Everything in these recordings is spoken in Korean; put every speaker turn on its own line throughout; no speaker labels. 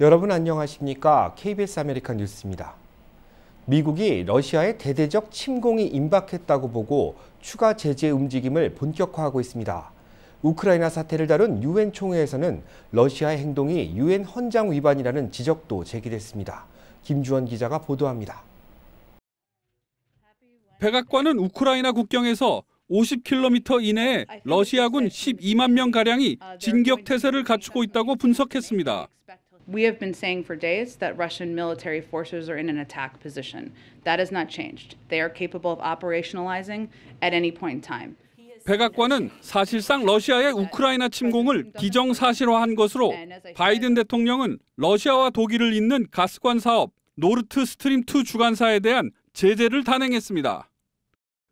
여러분 안녕하십니까? KBS 아메리카 뉴스입니다. 미국이 러시아의 대대적 침공이 임박했다고 보고 추가 제재 움직임을 본격화하고 있습니다. 우크라이나 사태를 다룬 유엔 총회에서는 러시아의 행동이 유엔 헌장 위반이라는 지적도 제기됐습니다. 김주원 기자가 보도합니다.
백악관은 우크라이나 국경에서 50km 이내에 러시아군 12만 명가량이 진격태세를 갖추고 있다고 분석했습니다.
we have been saying for days that Russian military forces are in an attack position. That has not changed. They are capable of operationalizing at any point in time.
백악관은 사실상 러시아의 우크라이나 침공을 기정사실화한 것으로 바이든 대통령은 러시아와 독일을 잇는 가스관 사업 노르트 스트림 2 주관사에 대한 제재를 단행했습니다.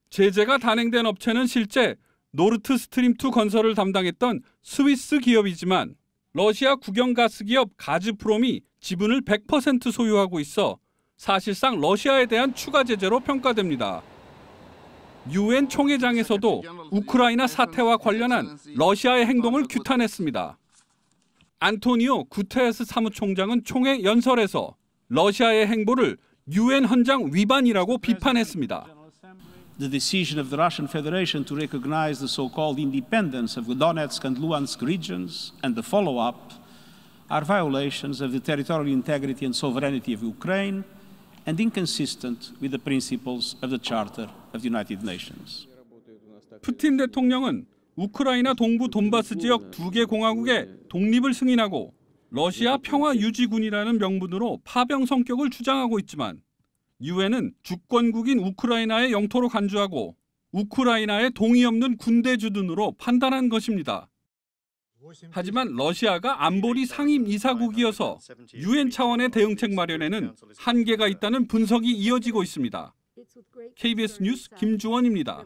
제재가 단행된 업체는 실제 노르트 스트림 2 건설을 담당했던 스위스 기업이지만 러시아 국영가스기업 가즈프롬이 지분을 100% 소유하고 있어 사실상 러시아에 대한 추가 제재로 평가됩니다. 유엔 총회장에서도 우크라이나 사태와 관련한 러시아의 행동을 규탄했습니다. 안토니오 구테스 사무총장은 총회 연설에서 러시아의 행보를 유엔 헌장
위반이라고 비판했습니다. the decision of the Russian Federation to recognize the so-called independence of the Donetsk and Luhansk regions and the follow-up are violations of the territorial integrity and sovereignty of Ukraine and inconsistent with the principles of the Charter of the United Nations. Putin 대통령은
우크라이나 동부 돈바스 지역 두 개 공화국의 독립을 승인하고 러시아 평화 유지군이라는 명분으로 파병 성격을 주장하고 있지만 유엔은 주권국인 우크라이나의 영토로 간주하고 우크라이나의 동의 없는 군대주 둔으로 판단한 것입니다. 하지만 러시아가 안보리 상임 이사국이어서 유엔 차원의 대응책 마련에는 한계가 있다는 분석이 이어지고 있습니다.
KBS 뉴스 김주원입니다.